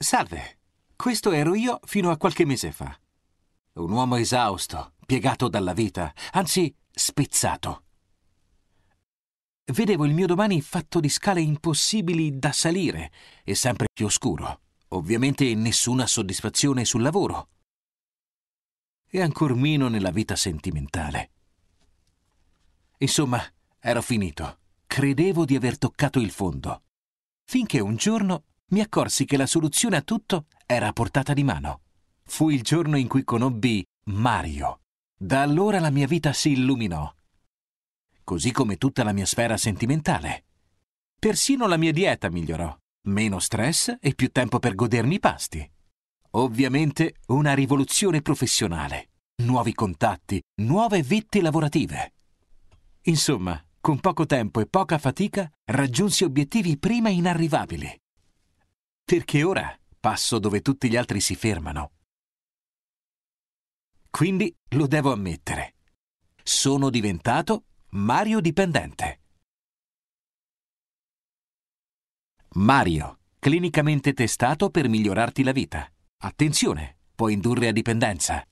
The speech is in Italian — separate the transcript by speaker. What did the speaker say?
Speaker 1: Salve, questo ero io fino a qualche mese fa. Un uomo esausto, piegato dalla vita, anzi spezzato. Vedevo il mio domani fatto di scale impossibili da salire e sempre più oscuro. Ovviamente nessuna soddisfazione sul lavoro. E ancor meno nella vita sentimentale. Insomma, ero finito. Credevo di aver toccato il fondo. Finché un giorno mi accorsi che la soluzione a tutto era a portata di mano. Fu il giorno in cui conobbi Mario. Da allora la mia vita si illuminò, così come tutta la mia sfera sentimentale. Persino la mia dieta migliorò. Meno stress e più tempo per godermi i pasti. Ovviamente una rivoluzione professionale, nuovi contatti, nuove vette lavorative. Insomma, con poco tempo e poca fatica raggiunsi obiettivi prima inarrivabili perché ora passo dove tutti gli altri si fermano. Quindi lo devo ammettere. Sono diventato Mario dipendente. Mario, clinicamente testato per migliorarti la vita. Attenzione, può indurre a dipendenza.